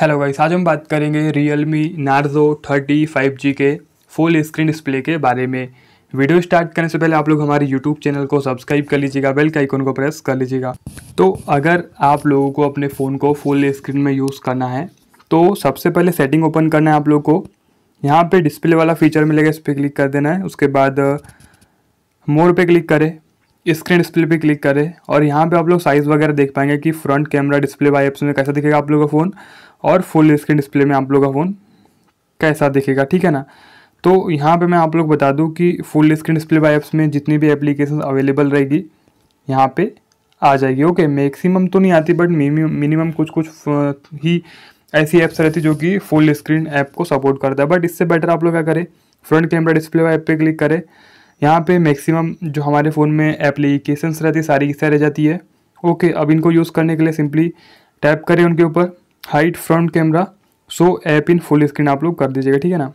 hello guys आज हम बात करेंगे Realme Narzo thirty five G के फुल स्क्रीन डिस्प्ले के बारे में वीडियो स्टार्ट करने से पहले आप लोग हमारे यूट्यूब चैनल को सब्सक्राइब कर लीजिएगा बेल के आइकन को प्रेस कर लीजिएगा तो अगर आप लोगों को अपने फ़ोन को फुल स्क्रीन में यूज़ करना है तो सबसे पहले सेटिंग ओपन करना है आप लोग को यहाँ पर डिस्प्ले वाला फीचर मिलेगा इस पर क्लिक कर देना है उसके बाद मोर पर क्लिक करें स्क्रीन डिस्प्ले पे क्लिक करें और यहाँ पे आप लोग साइज़ वगैरह देख पाएंगे कि फ्रंट कैमरा डिस्प्ले वाई एप्स में कैसा दिखेगा आप लोग का फ़ोन और फुल स्क्रीन डिस्प्ले में आप लोग का फ़ोन कैसा दिखेगा ठीक है ना तो यहाँ पे मैं आप लोग बता दूँ कि फुल स्क्रीन डिस्प्ले वाई एप्स में जितनी भी एप्लीकेशन अवेलेबल रहेगी यहाँ पर आ जाएगी ओके मैक्सिमम तो नहीं आती बट मिनिमम कुछ कुछ ही ऐसी ऐप्स रहती जो कि फुल स्क्रीन ऐप को सपोर्ट करता है बट इससे बेटर आप लोग क्या करें फ्रंट कैमरा डिस्प्ले वाई ऐप पर क्लिक करें यहाँ पे मैक्सिमम जो हमारे फ़ोन में एप्लीकेशंस रहती है सारी की सारी रह जाती है ओके अब इनको यूज़ करने के लिए सिंपली टैप करें उनके ऊपर hide front camera so app in full screen आप लोग कर दीजिएगा ठीक है ना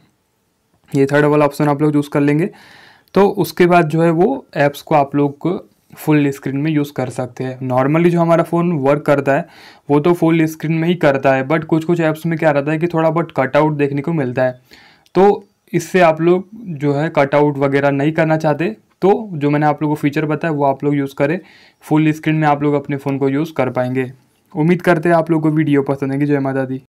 ये थर्ड वाला ऑप्शन आप लोग यूज़ कर लेंगे तो उसके बाद जो है वो ऐप्स को आप लोग फुल स्क्रीन में यूज़ कर सकते हैं नॉर्मली जो हमारा फ़ोन वर्क करता है वो तो फुल स्क्रीन में ही करता है बट कुछ कुछ ऐप्स में क्या रहता है कि थोड़ा बहुत कटआउट देखने को मिलता है तो इससे आप लोग जो है कटआउट वगैरह नहीं करना चाहते तो जो मैंने आप लोगों को फीचर बताया वो आप लोग यूज़ करें फुल स्क्रीन में आप लोग अपने फ़ोन को यूज़ कर पाएंगे उम्मीद करते हैं आप लोगों को वीडियो पसंद आएगी जय माता दी